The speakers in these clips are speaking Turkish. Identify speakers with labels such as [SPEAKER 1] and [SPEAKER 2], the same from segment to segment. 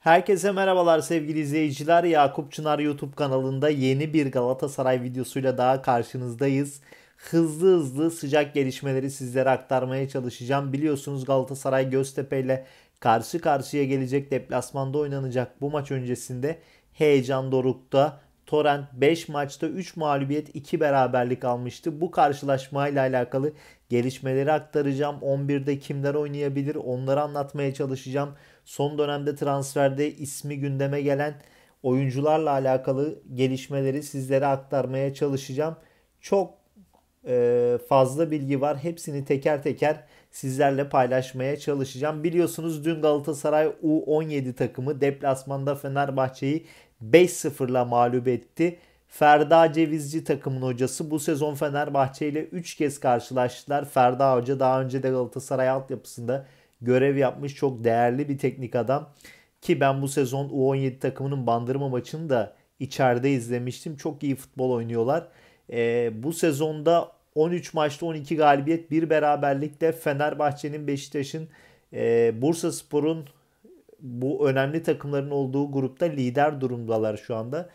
[SPEAKER 1] Herkese merhabalar sevgili izleyiciler. Yakup Çınar YouTube kanalında yeni bir Galatasaray videosuyla daha karşınızdayız. Hızlı hızlı sıcak gelişmeleri sizlere aktarmaya çalışacağım. Biliyorsunuz Galatasaray Göztepe ile karşı karşıya gelecek deplasmanda oynanacak bu maç öncesinde heyecan dorukta. Torrent 5 maçta 3 mağlubiyet 2 beraberlik almıştı. Bu karşılaşmayla alakalı gelişmeleri aktaracağım. 11'de kimler oynayabilir onları anlatmaya çalışacağım son dönemde transferde ismi gündeme gelen oyuncularla alakalı gelişmeleri sizlere aktarmaya çalışacağım. Çok e, fazla bilgi var. Hepsini teker teker sizlerle paylaşmaya çalışacağım. Biliyorsunuz dün Galatasaray U17 takımı deplasmanda Fenerbahçe'yi 5-0'la mağlup etti. Ferda Cevizci takımın hocası bu sezon Fenerbahçe ile 3 kez karşılaştılar. Ferda Hoca daha önce de Galatasaray altyapısında görev yapmış çok değerli bir teknik adam. Ki ben bu sezon U17 takımının bandırma maçını da içeride izlemiştim. Çok iyi futbol oynuyorlar. E, bu sezonda 13 maçta 12 galibiyet, bir beraberlikle Fenerbahçe'nin, Beşiktaş'ın, e, Bursa Spor'un bu önemli takımların olduğu grupta lider durumdalar şu anda.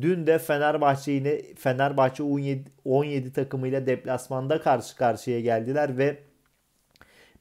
[SPEAKER 1] Dün de Fenerbahçe yine Fenerbahçe 17, 17 takımıyla deplasmanda karşı karşıya geldiler ve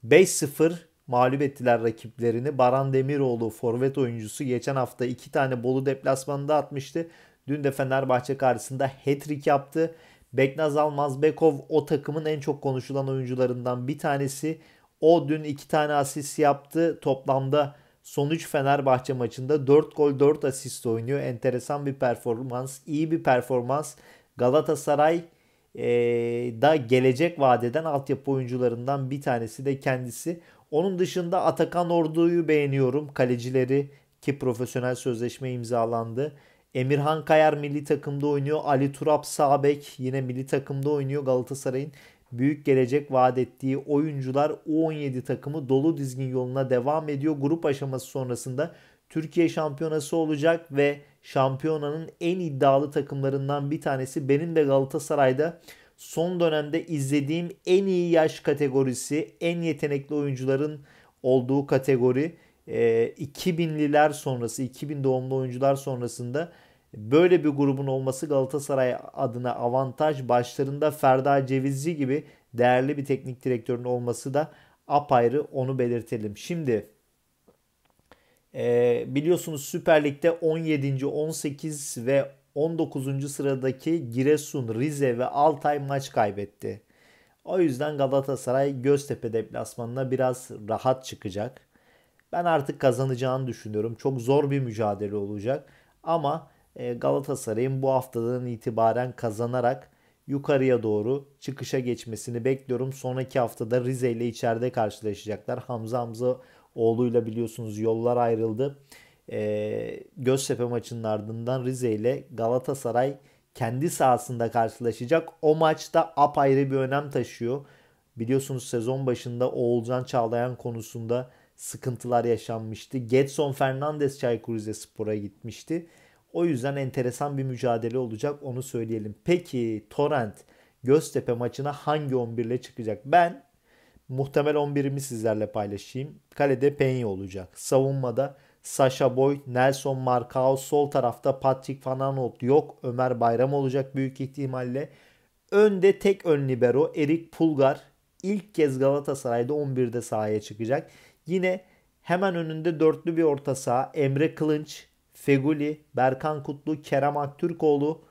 [SPEAKER 1] 5-0 mağlup ettiler rakiplerini. Baran Demiroğlu forvet oyuncusu geçen hafta iki tane Bolu deplasmanında atmıştı. Dün de Fenerbahçe karşısında hat-trick yaptı. Beknaz Almaz Bekov o takımın en çok konuşulan oyuncularından bir tanesi. O dün iki tane asist yaptı. Toplamda son sonuç Fenerbahçe maçında 4 gol 4 asist oynuyor. Enteresan bir performans, iyi bir performans. Galatasaray e, da gelecek vadeden altyapı oyuncularından bir tanesi de kendisi. Onun dışında Atakan Ordu'yu beğeniyorum. Kalecileri ki profesyonel sözleşme imzalandı. Emirhan Kayar milli takımda oynuyor. Ali Turap Sabek yine milli takımda oynuyor. Galatasaray'ın büyük gelecek vaat ettiği oyuncular U17 takımı dolu dizgin yoluna devam ediyor. Grup aşaması sonrasında Türkiye şampiyonası olacak ve şampiyonanın en iddialı takımlarından bir tanesi. Benim de Galatasaray'da son dönemde izlediğim en iyi yaş kategorisi, en yetenekli oyuncuların olduğu kategori. 2000'liler ee, sonrası, 2000 doğumlu oyuncular sonrasında böyle bir grubun olması Galatasaray adına avantaj. Başlarında Ferda Cevizci gibi değerli bir teknik direktörün olması da apayrı onu belirtelim. Şimdi e, biliyorsunuz Süper Lig'de 17. 18 ve 19. sıradaki Giresun, Rize ve Altay maç kaybetti. O yüzden Galatasaray Göztepe deplasmanına biraz rahat çıkacak. Ben artık kazanacağını düşünüyorum. Çok zor bir mücadele olacak. Ama e, Galatasaray'ın bu haftadan itibaren kazanarak yukarıya doğru çıkışa geçmesini bekliyorum. Sonraki haftada Rize ile içeride karşılaşacaklar. Hamza Hamza Oğluyla biliyorsunuz yollar ayrıldı. E, Göztepe maçının ardından Rize ile Galatasaray kendi sahasında karşılaşacak. O maçta apayrı bir önem taşıyor. Biliyorsunuz sezon başında Oğulcan Çağlayan konusunda sıkıntılar yaşanmıştı. Getson Fernandez Çaykur Rizespor'a gitmişti. O yüzden enteresan bir mücadele olacak onu söyleyelim. Peki Torrent Göztepe maçına hangi 11 ile çıkacak? Ben Muhtemel 11'imi sizlerle paylaşayım. Kalede Penny olacak. Savunmada Sasha Boyd, Nelson Markao, sol tarafta Patrick Van Aanholt yok. Ömer Bayram olacak büyük ihtimalle. Önde tek ön libero Erik Pulgar ilk kez Galatasaray'da 11'de sahaya çıkacak. Yine hemen önünde dörtlü bir orta saha Emre Kılınç, Feguli, Berkan Kutlu, Kerem Aktürkoğlu,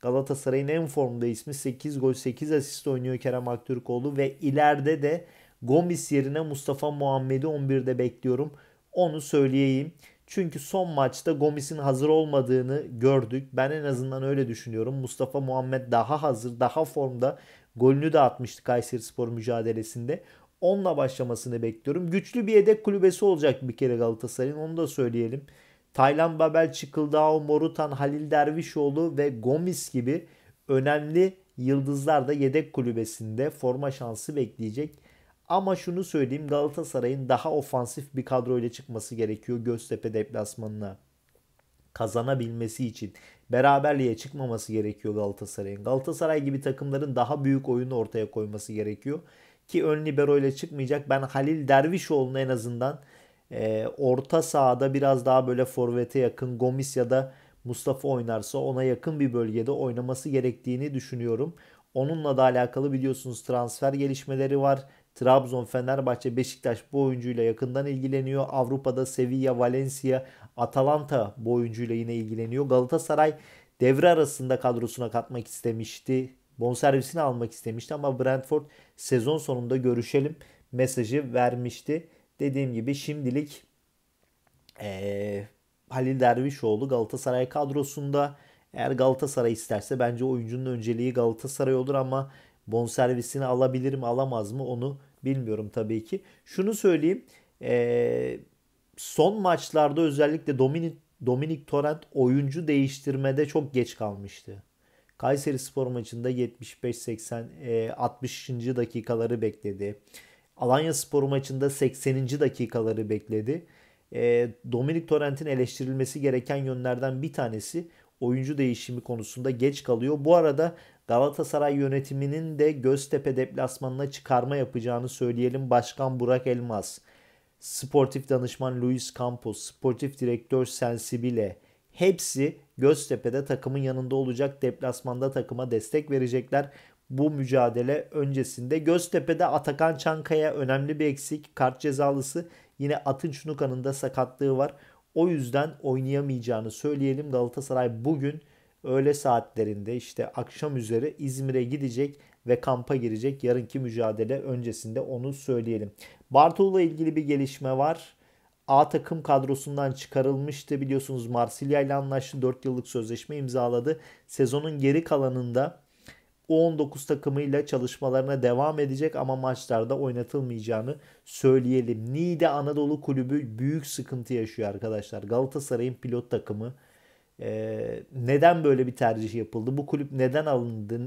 [SPEAKER 1] Galatasaray'ın en formda ismi 8 gol 8 asist oynuyor Kerem Aktürkoğlu ve ileride de Gomis yerine Mustafa Muhammed'i 11'de bekliyorum. Onu söyleyeyim. Çünkü son maçta Gomis'in hazır olmadığını gördük. Ben en azından öyle düşünüyorum. Mustafa Muhammed daha hazır, daha formda. Golünü de atmıştı Kayseri Spor mücadelesinde. Onunla başlamasını bekliyorum. Güçlü bir yedek kulübesi olacak bir kere Galatasaray'ın onu da söyleyelim. Taylan Babel, Çıkıldao, Morutan, Halil Dervişoğlu ve Gomis gibi önemli yıldızlar da yedek kulübesinde forma şansı bekleyecek. Ama şunu söyleyeyim Galatasaray'ın daha ofansif bir kadroyla çıkması gerekiyor Göztepe deplasmanına kazanabilmesi için beraberliğe çıkmaması gerekiyor Galatasaray'ın. Galatasaray gibi takımların daha büyük oyunu ortaya koyması gerekiyor. Ki ön libero ile çıkmayacak. Ben Halil Dervişoğlu'nu en azından e, orta sahada biraz daha böyle forvete yakın Gomis ya da Mustafa oynarsa ona yakın bir bölgede oynaması gerektiğini düşünüyorum. Onunla da alakalı biliyorsunuz transfer gelişmeleri var. Trabzon, Fenerbahçe, Beşiktaş bu oyuncuyla yakından ilgileniyor. Avrupa'da Sevilla, Valencia, Atalanta bu oyuncuyla yine ilgileniyor. Galatasaray devre arasında kadrosuna katmak istemişti. Bonservisini almak istemişti ama Brentford sezon sonunda görüşelim mesajı vermişti. Dediğim gibi şimdilik ee, Halil Dervişoğlu Galatasaray kadrosunda. Eğer Galatasaray isterse bence oyuncunun önceliği Galatasaray olur ama bonservisini alabilir mi alamaz mı onu Bilmiyorum tabii ki. Şunu söyleyeyim. E, son maçlarda özellikle Dominik, Dominik Torrent oyuncu değiştirmede çok geç kalmıştı. Kayseri Spor maçında 75-80 e, 60. dakikaları bekledi. Alanya Spor maçında 80. dakikaları bekledi. E, Dominik Torrent'in eleştirilmesi gereken yönlerden bir tanesi oyuncu değişimi konusunda geç kalıyor. Bu arada Galatasaray yönetiminin de Göztepe deplasmanına çıkarma yapacağını söyleyelim. Başkan Burak Elmas, sportif danışman Luis Campos, sportif direktör Sensibile hepsi Göztepe'de takımın yanında olacak. Deplasmanda takıma destek verecekler. Bu mücadele öncesinde Göztepe'de Atakan Çankaya önemli bir eksik. Kart cezalısı yine Atın Nuka'nın da sakatlığı var. O yüzden oynayamayacağını söyleyelim. Galatasaray bugün öğle saatlerinde işte akşam üzeri İzmir'e gidecek ve kampa girecek yarınki mücadele öncesinde onu söyleyelim. Bartolu'la ilgili bir gelişme var. A takım kadrosundan çıkarılmıştı biliyorsunuz Marsilya ile anlaştı 4 yıllık sözleşme imzaladı. Sezonun geri kalanında 19 takımıyla çalışmalarına devam edecek ama maçlarda oynatılmayacağını söyleyelim. Niğde Anadolu Kulübü büyük sıkıntı yaşıyor arkadaşlar. Galatasaray'ın pilot takımı ee, neden böyle bir tercih yapıldı? Bu kulüp neden alındı?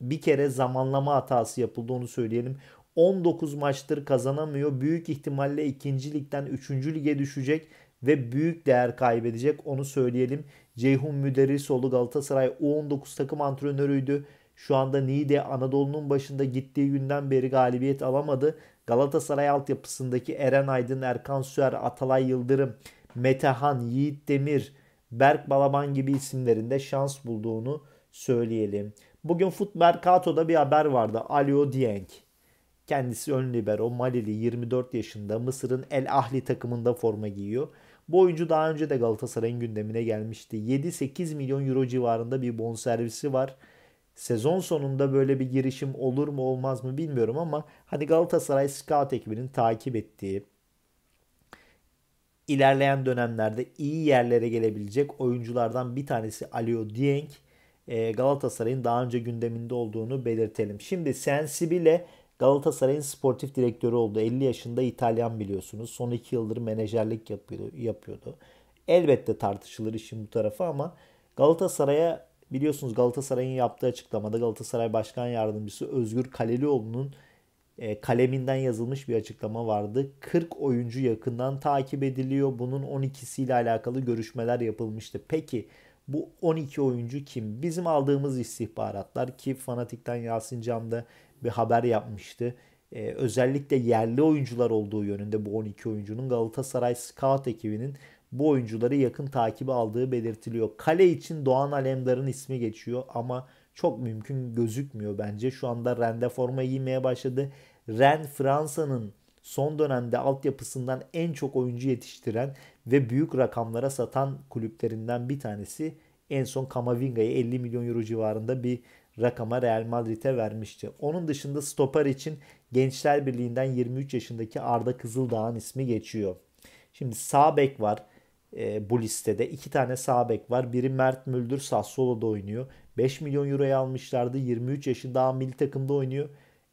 [SPEAKER 1] Bir kere zamanlama hatası yapıldı onu söyleyelim. 19 maçtır kazanamıyor. Büyük ihtimalle 2. ligden 3. lige düşecek ve büyük değer kaybedecek. Onu söyleyelim. Ceyhun Müderrisoğlu Galatasaray U19 takım antrenörüydü. Şu anda Niğde Anadolu'nun başında gittiği günden beri galibiyet alamadı. Galatasaray altyapısındaki Eren Aydın, Erkan Süer, Atalay Yıldırım, Metehan, Yiğit Demir, Berk Balaban gibi isimlerinde şans bulduğunu söyleyelim. Bugün Foot Mercato'da bir haber vardı. Alio Dieng. Kendisi ön libero Malili 24 yaşında Mısır'ın El Ahli takımında forma giyiyor. Bu oyuncu daha önce de Galatasaray'ın gündemine gelmişti. 7-8 milyon euro civarında bir bonservisi var. Sezon sonunda böyle bir girişim olur mu olmaz mı bilmiyorum ama hani Galatasaray scout ekibinin takip ettiği ilerleyen dönemlerde iyi yerlere gelebilecek oyunculardan bir tanesi Alio Dieng. E, Galatasaray'ın daha önce gündeminde olduğunu belirtelim. Şimdi Sensibile Galatasaray'ın sportif direktörü oldu. 50 yaşında İtalyan biliyorsunuz. Son 2 yıldır menajerlik yapıyordu. yapıyordu. Elbette tartışılır işin bu tarafı ama Galatasaray'a biliyorsunuz Galatasaray'ın yaptığı açıklamada Galatasaray Başkan Yardımcısı Özgür Kalelioğlu'nun e, kaleminden yazılmış bir açıklama vardı. 40 oyuncu yakından takip ediliyor. Bunun 12'si ile alakalı görüşmeler yapılmıştı. Peki bu 12 oyuncu kim? Bizim aldığımız istihbaratlar ki Fanatik'ten Yasin Cam da bir haber yapmıştı. Ee, özellikle yerli oyuncular olduğu yönünde bu 12 oyuncunun Galatasaray Scout ekibinin bu oyuncuları yakın takibi aldığı belirtiliyor. Kale için Doğan Alemdar'ın ismi geçiyor ama çok mümkün gözükmüyor bence. Şu anda Ren'de forma giymeye başladı. Ren Fransa'nın son dönemde altyapısından en çok oyuncu yetiştiren ve büyük rakamlara satan kulüplerinden bir tanesi. En son Kamavinga'yı 50 milyon euro civarında bir rakama Real Madrid'e vermişti. Onun dışında stoper için Gençler Birliği'nden 23 yaşındaki Arda Kızıldağ'ın ismi geçiyor. Şimdi sağ bek var e, bu listede. iki tane sağ bek var. Biri Mert Müldür Sassuolo'da oynuyor. 5 milyon euroya almışlardı. 23 yaşı daha milli takımda oynuyor.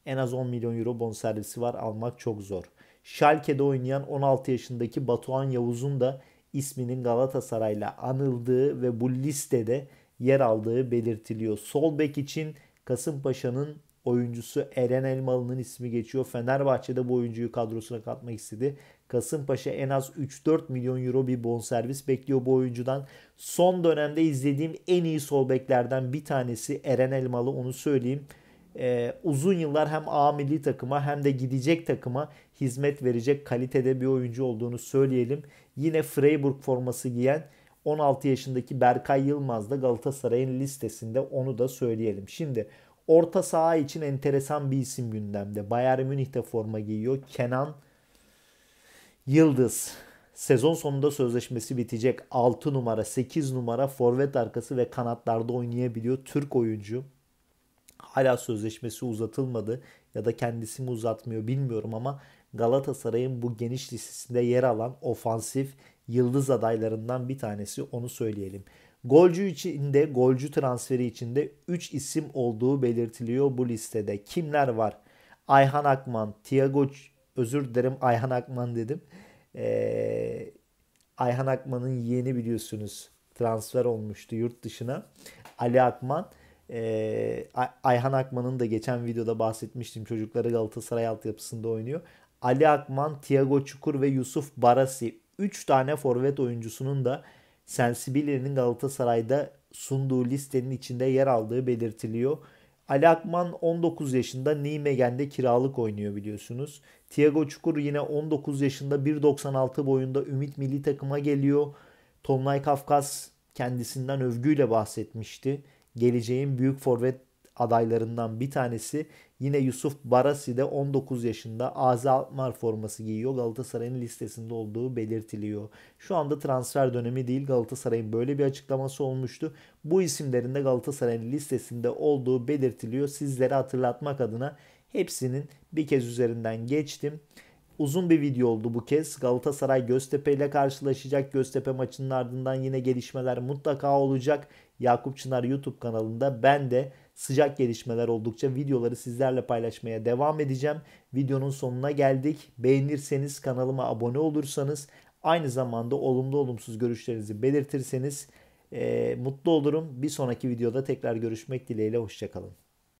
[SPEAKER 1] En az 10 milyon euro bonservisi var. Almak çok zor. Şalke'de oynayan 16 yaşındaki Batuhan Yavuz'un da isminin Galatasaray'la anıldığı ve bu listede yer aldığı belirtiliyor. Sol bek için Kasımpaşa'nın oyuncusu Eren Elmalı'nın ismi geçiyor. Fenerbahçe'de bu oyuncuyu kadrosuna katmak istedi. Kasımpaşa en az 3-4 milyon euro bir bonservis bekliyor bu oyuncudan. Son dönemde izlediğim en iyi sol beklerden bir tanesi Eren Elmalı onu söyleyeyim. Ee, uzun yıllar hem A milli takıma hem de gidecek takıma hizmet verecek kalitede bir oyuncu olduğunu söyleyelim. Yine Freiburg forması giyen 16 yaşındaki Berkay Yılmaz da Galatasaray'ın listesinde onu da söyleyelim. Şimdi orta saha için enteresan bir isim gündemde. Bayern Münih'te forma giyiyor. Kenan Yıldız sezon sonunda sözleşmesi bitecek 6 numara 8 numara forvet arkası ve kanatlarda oynayabiliyor Türk oyuncu. Hala sözleşmesi uzatılmadı ya da kendisi mi uzatmıyor bilmiyorum ama Galatasaray'ın bu geniş listesinde yer alan ofansif yıldız adaylarından bir tanesi onu söyleyelim. Golcü içinde, golcü transferi içinde 3 isim olduğu belirtiliyor bu listede. Kimler var? Ayhan Akman, Thiago özür dilerim Ayhan Akman dedim. Ee, Ayhan Akman'ın yeğeni biliyorsunuz transfer olmuştu yurt dışına. Ali Akman. Ee, Ayhan Akman'ın da geçen videoda bahsetmiştim. Çocukları Galatasaray altyapısında oynuyor. Ali Akman, Thiago Çukur ve Yusuf Barasi 3 tane forvet oyuncusunun da Sensibility'nin Galatasaray'da sunduğu listenin içinde yer aldığı belirtiliyor. Alakman 19 yaşında Nimegen'de kiralık oynuyor biliyorsunuz. Thiago Çukur yine 19 yaşında 1.96 boyunda Ümit Milli Takım'a geliyor. Tomlay Kafkas kendisinden övgüyle bahsetmişti. Geleceğin büyük forvet adaylarından bir tanesi yine Yusuf Barasi de 19 yaşında Azi Alkmaar forması giyiyor. Galatasaray'ın listesinde olduğu belirtiliyor. Şu anda transfer dönemi değil Galatasaray'ın böyle bir açıklaması olmuştu. Bu isimlerin de Galatasaray'ın listesinde olduğu belirtiliyor. Sizlere hatırlatmak adına hepsinin bir kez üzerinden geçtim. Uzun bir video oldu bu kez. Galatasaray Göztepe ile karşılaşacak. Göztepe maçının ardından yine gelişmeler mutlaka olacak. Yakup Çınar YouTube kanalında ben de sıcak gelişmeler oldukça videoları sizlerle paylaşmaya devam edeceğim. Videonun sonuna geldik. Beğenirseniz kanalıma abone olursanız aynı zamanda olumlu olumsuz görüşlerinizi belirtirseniz e, mutlu olurum. Bir sonraki videoda tekrar görüşmek dileğiyle hoşçakalın.